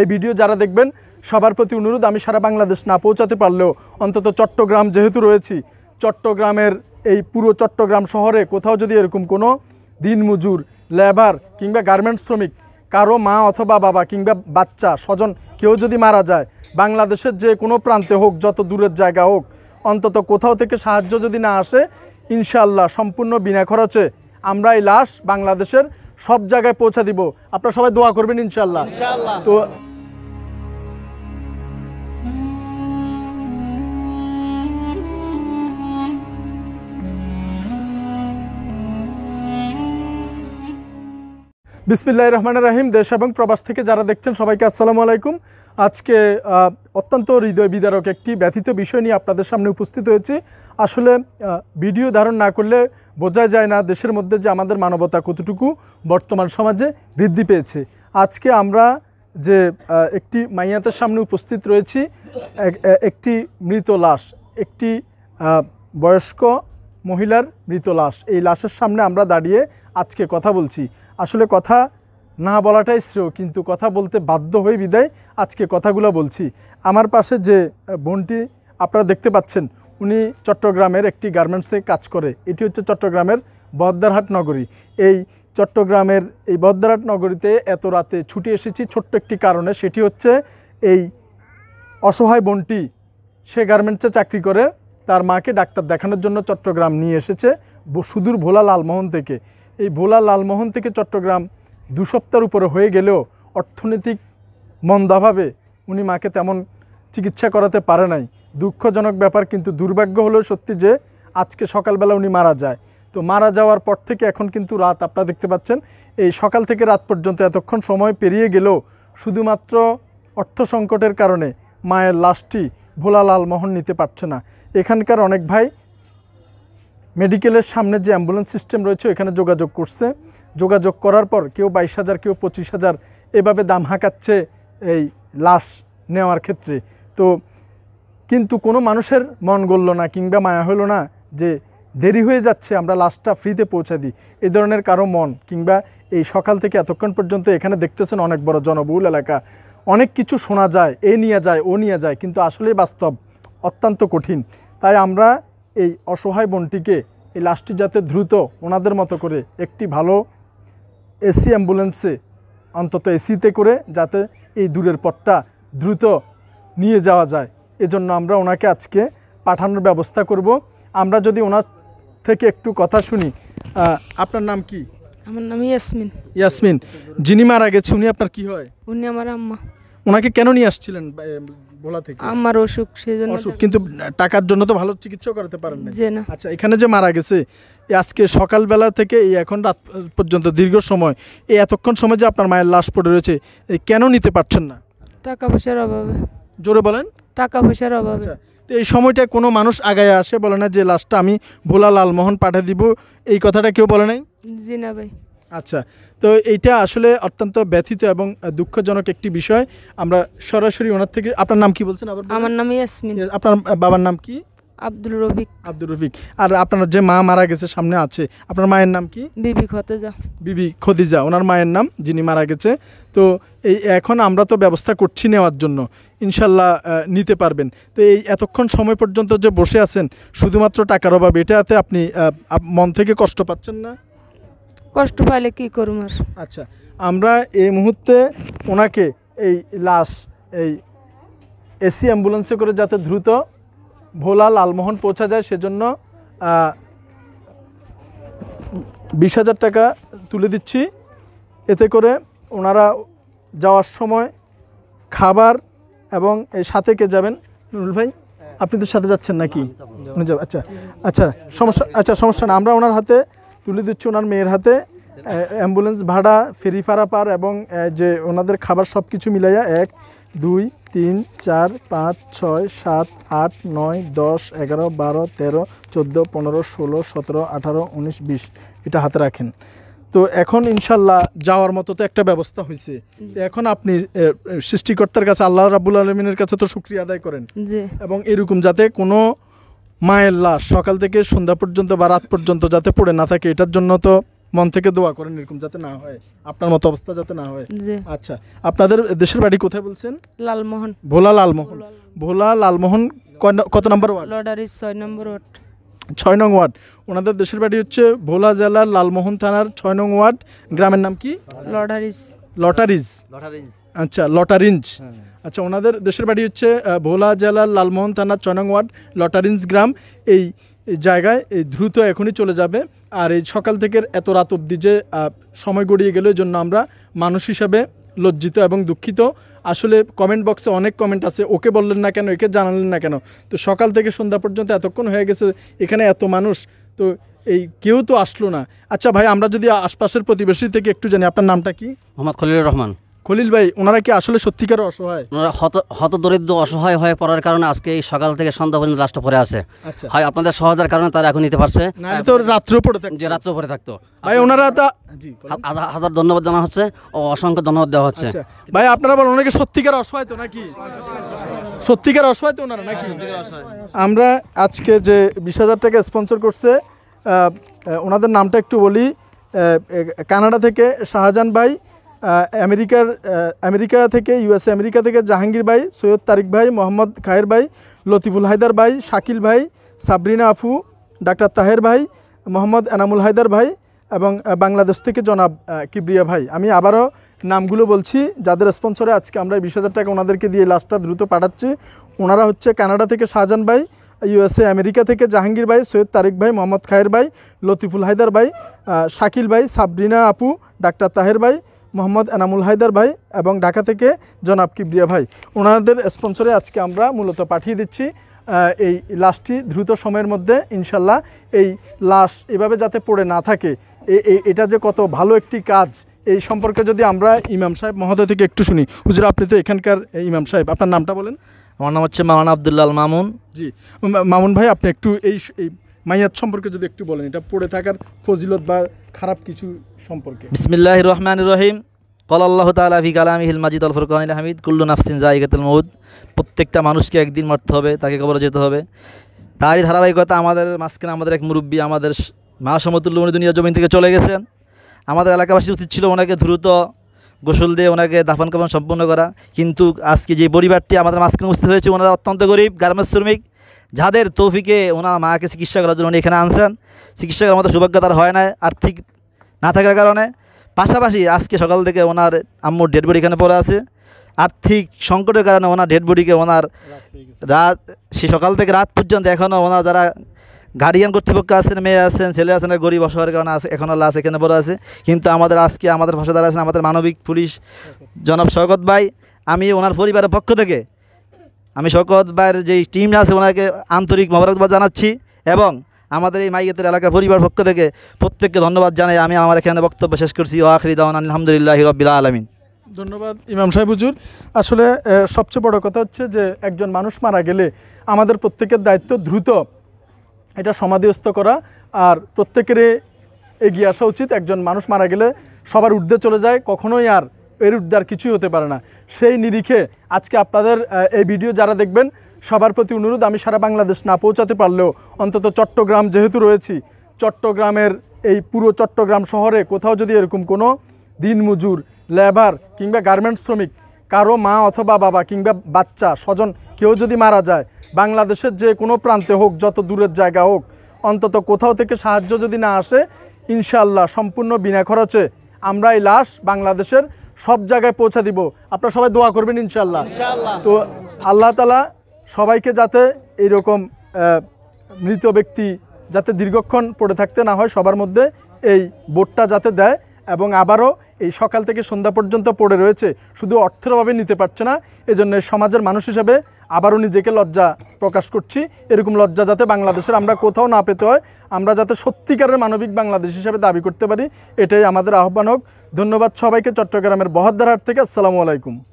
এই ভিডিও যারা দেখবেন সবার প্রতি অনুরোধ আমি সারা বাংলাদেশ না পৌঁছাতে পারলেও অন্তত চট্টগ্রাম যেহেতু রয়েছি চট্টগ্রামের এই পুরো চট্টগ্রাম শহরে কোথাও যদি এরকম কোনো দিনমজুর লেবার কিংবা গার্মেন্টস শ্রমিক কারো মা অথবা বাবা কিংবা বাচ্চা স্বজন কেউ যদি মারা যায় বাংলাদেশের যে কোনো প্রান্তে হোক যত দূরের জায়গা হোক অন্তত কোথাও থেকে সাহায্য যদি না আসে ইনশাল্লাহ সম্পূর্ণ বিনা খরচে আমরা এই লাশ বাংলাদেশের সব জায়গায় পৌঁছে দিব আপনারা সবাই দোয়া করবেন ইনশাল্লাহ তো বিসমিল্লাহ রহমান রাহিম দেশ এবং প্রবাস থেকে যারা দেখছেন সবাইকে আসসালামু আলাইকুম আজকে অত্যন্ত হৃদয় বিদারক একটি ব্যথিত বিষয় নিয়ে আপনাদের সামনে উপস্থিত হয়েছি আসলে ভিডিও ধারণ না করলে বোঝা যায় না দেশের মধ্যে যে আমাদের মানবতা কতটুকু বর্তমান সমাজে বৃদ্ধি পেয়েছে আজকে আমরা যে একটি মাইয়াতের সামনে উপস্থিত রয়েছি একটি মৃত লাশ একটি বয়স্ক মহিলার মৃত লাশ এই লাশের সামনে আমরা দাঁড়িয়ে আজকে কথা বলছি আসলে কথা না বলাটাই শ্রেয় কিন্তু কথা বলতে বাধ্য হয়ে বিদায় আজকে কথাগুলো বলছি আমার পাশে যে বোনটি আপনারা দেখতে পাচ্ছেন উনি চট্টগ্রামের একটি গার্মেন্টসে কাজ করে এটি হচ্ছে চট্টগ্রামের বদ্দারহাট নগরী এই চট্টগ্রামের এই বদ্দারহাট নগরীতে এত রাতে ছুটি এসেছি ছোট্ট একটি কারণে সেটি হচ্ছে এই অসহায় বোনটি সে গার্মেন্টসে চাকরি করে তার মাকে ডাক্তার দেখানোর জন্য চট্টগ্রাম নিয়ে এসেছে সুদূর ভোলা লালমোহন থেকে এই ভোলা লালমোহন থেকে চট্টগ্রাম দু সপ্তাহের উপরে হয়ে গেলেও অর্থনৈতিক মন্দাভাবে উনি মাকে তেমন চিকিৎসা করাতে পারে নাই দুঃখজনক ব্যাপার কিন্তু দুর্ভাগ্য হলেও সত্যি যে আজকে সকালবেলা উনি মারা যায় তো মারা যাওয়ার পর থেকে এখন কিন্তু রাত আপনারা দেখতে পাচ্ছেন এই সকাল থেকে রাত পর্যন্ত এতক্ষণ সময় পেরিয়ে গেলেও শুধুমাত্র অর্থ সংকটের কারণে মায়ের লাশটি ভোলা লালমোহন নিতে পারছে না এখানকার অনেক ভাই মেডিকেলের সামনে যে অ্যাম্বুলেন্স সিস্টেম রয়েছে এখানে যোগাযোগ করছে যোগাযোগ করার পর কেউ বাইশ হাজার কেউ পঁচিশ হাজার এভাবে দাম হাঁকাচ্ছে এই লাশ নেওয়ার ক্ষেত্রে তো কিন্তু কোনো মানুষের মন গড়ল না কিংবা মায়া হলো না যে দেরি হয়ে যাচ্ছে আমরা লাশটা ফ্রিতে পৌঁছে দিই এ ধরনের কারো মন কিংবা এই সকাল থেকে এতক্ষণ পর্যন্ত এখানে দেখতেছেন অনেক বড় জনবহুল এলাকা অনেক কিছু শোনা যায় এ নিয়ে যায় ও নিয়ে যায় কিন্তু আসলে বাস্তব অত্যন্ত কঠিন তাই আমরা এই অসহায় বোনটিকে এই লাশটি যাতে দ্রুত ওনাদের মতো করে একটি ভালো এসি অ্যাম্বুলেন্সে অন্তত এসিতে করে যাতে এই দূরের পথটা দ্রুত নিয়ে যাওয়া যায় এজন্য আমরা ওনাকে আজকে পাঠানোর ব্যবস্থা করব আমরা যদি ওনার থেকে একটু কথা শুনি আপনার নাম কি আমার নাম ইয়াসমিন ইয়াসমিন যিনি মারা গেছে উনি আপনার কি হয় উনি আমার আম্মা ওনাকে কেন নিয়ে আসছিলেন ভোলা থেকে আমার অসুখ সেজন্য অসুখ কিন্তু টাকার জন্য তো ভালো চিকিৎসা করাতে পারেন না আচ্ছা এখানে যে মারা গেছে আজকে সকালবেলা থেকে এই এখন রাত পর্যন্ত দীর্ঘ সময় এই এতক্ষণ সময় যে আপনার মায়ের লাশ পড়ে রয়েছে কেন নিতে পারছেন না টাকা পয়সার অভাবে জোরে বলেন টাকা পয়সার অভাবে আচ্ছা, তো এই সময়টায় কোনো মানুষ আগায় আসে বলে না যে লাশটা আমি ভোলা লালমোহন পাঠিয়ে দিব এই কথাটা কেউ বলে নাই জি না ভাই আচ্ছা তো এইটা আসলে অত্যন্ত ব্যথিত এবং দুঃখজনক একটি বিষয় আমরা সরাসরি ওনার থেকে আপনার নাম কি বলছেন আবার আমার নাম ইয়াসমিন আপনার বাবার নাম কি আব্দুল রফিক আব্দুল রফিক আর আপনার যে মা মারা গেছে সামনে আছে আপনার মায়ের নাম কি বিবি খতেজা বিবি খদিজা ওনার মায়ের নাম যিনি মারা গেছে তো এই এখন আমরা তো ব্যবস্থা করছি নেওয়ার জন্য ইনশাল্লাহ নিতে পারবেন তো এই এতক্ষণ সময় পর্যন্ত যে বসে আছেন শুধুমাত্র টাকার অভাব এটাতে আপনি মন থেকে কষ্ট পাচ্ছেন না কষ্ট পাইলে কি করুম আর আচ্ছা আমরা এই মুহূর্তে ওনাকে এই লাশ এই এসি অ্যাম্বুলেন্সে করে যাতে দ্রুত ভোলা লালমোহন পৌঁছা যায় সেজন্য বিশ হাজার টাকা তুলে দিচ্ছি এতে করে ওনারা যাওয়ার সময় খাবার এবং এই সাথে কে যাবেন নুরুল ভাই আপনি তো সাথে যাচ্ছেন নাকি আচ্ছা আচ্ছা আচ্ছা সমস্যা আচ্ছা সমস্যা না আমরা ওনার হাতে তুলে দিচ্ছে ওনার মেয়ের হাতে অ্যাম্বুলেন্স ভাড়া ফেরি পার এবং যে ওনাদের খাবার সব কিছু মিলাইয়া এক দুই তিন চার পাঁচ ছয় সাত আট নয় দশ এগারো বারো তেরো চোদ্দো পনেরো ষোলো সতেরো আঠারো উনিশ বিশ এটা হাতে রাখেন তো এখন ইনশাল্লাহ যাওয়ার মতো তো একটা ব্যবস্থা হয়েছে এখন আপনি সৃষ্টিকর্তার কাছে আল্লাহ রাবুল আলমিনের কাছে তো শুক্রিয়া আদায় করেন এবং এরকম যাতে কোনো মায়ের লাশ সকাল থেকে সন্ধ্যা পর্যন্ত বা রাত পর্যন্ত যাতে পড়ে না থাকে এটার জন্য তো মন থেকে দোয়া করেন এরকম যাতে না হয় আপনার মতো অবস্থা যাতে না হয় আচ্ছা আপনাদের দেশের বাড়ি কোথায় বলছেন লালমোহন ভোলা লালমোহন ভোলা লালমোহন কত নম্বর ওয়ার্ড ছয় নম্বর ওয়ার্ড ছয় নং ওয়ার্ড ওনাদের দেশের বাড়ি হচ্ছে ভোলা জেলার লালমোহন থানার ছয় নং ওয়ার্ড গ্রামের নাম কি লটারিজ লটারিজ আচ্ছা লটারিঞ্জ হ্যাঁ। আচ্ছা ওনাদের দেশের বাড়ি হচ্ছে ভোলা জেলার লালমোহন থানা চনং ওয়ার্ড লটারিন্স গ্রাম এই জায়গায় এই দ্রুত এখনই চলে যাবে আর এই সকাল থেকে এত রাত অবধি যে সময় গড়িয়ে গেল জন্য আমরা মানুষ হিসাবে লজ্জিত এবং দুঃখিত আসলে কমেন্ট বক্সে অনেক কমেন্ট আছে ওকে বললেন না কেন একে জানালেন না কেন তো সকাল থেকে সন্ধ্যা পর্যন্ত এতক্ষণ হয়ে গেছে এখানে এত মানুষ তো এই কেউ তো আসলো না আচ্ছা ভাই আমরা যদি আশপাশের প্রতিবেশী থেকে একটু জানি আপনার নামটা কি মোহাম্মদ খলিল রহমান খলিল ভাই ওনারা কি আসলে সত্যিকার অসহায় ওনারা হত হতদরিদ্র অসহায় হয়ে পড়ার কারণে আজকে এই সকাল থেকে সন্ধ্যা পর্যন্ত লাস্ট পরে আছে আচ্ছা। হয় আপনাদের সহজার কারণে তারা এখন নিতে পারছে তো রাত্র পড়ে যে রাত্র পড়ে থাকতো ভাই ওনারা তা হাজার ধন্যবাদ জানা হচ্ছে ও অসংখ্য ধন্যবাদ দেওয়া হচ্ছে আচ্ছা। ভাই আপনারা বলেন অনেকে সত্যিকার অসহায় তো নাকি সত্যিকার অসহায় তো ওনারা নাকি আমরা আজকে যে বিশ হাজার টাকা স্পন্সর করছে ওনাদের নামটা একটু বলি কানাডা থেকে শাহজাহান ভাই আমেরিকার আমেরিকা থেকে ইউএসএ আমেরিকা থেকে জাহাঙ্গীর ভাই সৈয়দ তারিক ভাই মোহাম্মদ খায়ের ভাই লতিফুল হায়দার ভাই শাকিল ভাই সাবরিনা আফু ডাক্তার তাহের ভাই মোহাম্মদ এনামুল হায়দার ভাই এবং বাংলাদেশ থেকে জনাব কিবরিয়া ভাই আমি আবারও নামগুলো বলছি যাদের স্পন্সরে আজকে আমরা বিশ হাজার টাকা ওনাদেরকে দিয়ে লাস্টটা দ্রুত পাঠাচ্ছি ওনারা হচ্ছে কানাডা থেকে শাহজাহান ভাই ইউএসএ আমেরিকা থেকে জাহাঙ্গীর ভাই সৈয়দ তারিক ভাই মোহাম্মদ খায়ের ভাই লতিফুল হায়দার ভাই শাকিল ভাই সাবরিনা আপু ডাক্তার তাহের ভাই মোহাম্মদ এনামুল হায়দার ভাই এবং ঢাকা থেকে জনাব কিবরিয়া ভাই ওনাদের স্পন্সরে আজকে আমরা মূলত পাঠিয়ে দিচ্ছি এই লাশটি দ্রুত সময়ের মধ্যে ইনশাল্লাহ এই লাশ এভাবে যাতে পড়ে না থাকে এটা যে কত ভালো একটি কাজ এই সম্পর্কে যদি আমরা ইমাম সাহেব মহোদয় থেকে একটু শুনি হুজুর আপনি তো এখানকার ইমাম সাহেব আপনার নামটা বলেন আমার নাম হচ্ছে মামান আবদুল্লাল মামুন জি মামুন ভাই আপনি একটু এই মাইয়াত সম্পর্কে যদি একটু বলেন এটা পড়ে থাকার ফজিলত বা খারাপ কিছু সম্পর্কে বিসমিল্লাহ রহমান রহিম কল আল্লাহ তালা ফি কালাম হিল মাজিদ আল ফুরকানিল হামিদ কুল্লু নাফসিন জায়গাতুল মহুদ প্রত্যেকটা মানুষকে একদিন মারতে হবে তাকে কবর যেতে হবে তারই ধারাবাহিকতা আমাদের মাঝখানে আমাদের এক মুরব্বী আমাদের মা সমতুল্য দুনিয়া জমিন থেকে চলে গেছেন আমাদের এলাকাবাসী উচিত ছিল ওনাকে দ্রুত গোসল দিয়ে ওনাকে দাফন কাফন সম্পূর্ণ করা কিন্তু আজকে যে পরিবারটি আমাদের মাঝখানে উপস্থিত হয়েছে ওনারা অত্যন্ত গরিব গার্মেন্টস শ্রমিক যাদের তৌফিকে ওনার মাকে চিকিৎসা করার জন্য উনি এখানে আনছেন চিকিৎসা করার মতো সৌভাগ্য তার হয় না আর্থিক না থাকার কারণে পাশাপাশি আজকে সকাল থেকে ওনার আম্মুর ডেড বডি এখানে পড়ে আছে আর্থিক সংকটের কারণে ওনার ডেড বডিকে ওনার রাত সে সকাল থেকে রাত পর্যন্ত এখনও ওনার যারা গার্ডিয়ান কর্তৃপক্ষ আছেন মেয়ে আছেন ছেলে আছেন গরিব অসহায়ের কারণে আছে এখনও লাশ এখানে পড়ে আছে কিন্তু আমাদের আজকে আমাদের ভাষা দ্বারা আছেন আমাদের মানবিক পুলিশ জনাব স্বাগত ভাই আমি ওনার পরিবারের পক্ষ থেকে আমি শকত ভাইয়ের যে টিম আছে ওনাকে আন্তরিক মোবারকবাদ জানাচ্ছি এবং আমাদের এই মাইয়েতের এলাকা পরিবার পক্ষ থেকে প্রত্যেককে ধন্যবাদ জানাই আমি আমার এখানে বক্তব্য শেষ করছি ও আখরি দাওয়ান আলহামদুলিল্লাহ রবিল্লা আলমিন ধন্যবাদ ইমাম সাহেব হুজুর আসলে সবচেয়ে বড় কথা হচ্ছে যে একজন মানুষ মারা গেলে আমাদের প্রত্যেকের দায়িত্ব দ্রুত এটা সমাধিস্থ করা আর প্রত্যেকের এগিয়ে আসা উচিত একজন মানুষ মারা গেলে সবার উর্ধে চলে যায় কখনোই আর এর উদ্ধার কিছুই হতে পারে না সেই নিরিখে আজকে আপনাদের এই ভিডিও যারা দেখবেন সবার প্রতি অনুরোধ আমি সারা বাংলাদেশ না পৌঁছাতে পারলেও অন্তত চট্টগ্রাম যেহেতু রয়েছি চট্টগ্রামের এই পুরো চট্টগ্রাম শহরে কোথাও যদি এরকম কোনো দিনমজুর লেবার কিংবা গার্মেন্টস শ্রমিক কারো মা অথবা বাবা কিংবা বাচ্চা স্বজন কেউ যদি মারা যায় বাংলাদেশের যে কোনো প্রান্তে হোক যত দূরের জায়গা হোক অন্তত কোথাও থেকে সাহায্য যদি না আসে ইনশাল্লাহ সম্পূর্ণ বিনা খরচে আমরা এই লাশ বাংলাদেশের সব জায়গায় পৌঁছে দিব আপনার সবাই দোয়া করবেন ইনশাল্লাহ তো আল্লাহ তালা সবাইকে যাতে এইরকম মৃত ব্যক্তি যাতে দীর্ঘক্ষণ পড়ে থাকতে না হয় সবার মধ্যে এই বোর্ডটা যাতে দেয় এবং আবারও এই সকাল থেকে সন্ধ্যা পর্যন্ত পড়ে রয়েছে শুধু অর্থের অভাবে নিতে পারছে না এজন্য সমাজের মানুষ হিসাবে আবারও নিজেকে লজ্জা প্রকাশ করছি এরকম লজ্জা যাতে বাংলাদেশের আমরা কোথাও না পেতে হয় আমরা যাতে সত্যিকারের মানবিক বাংলাদেশ হিসাবে দাবি করতে পারি এটাই আমাদের আহ্বান হোক ধন্যবাদ সবাইকে চট্টগ্রামের বহাদ্দারহাট থেকে আসসালামু আলাইকুম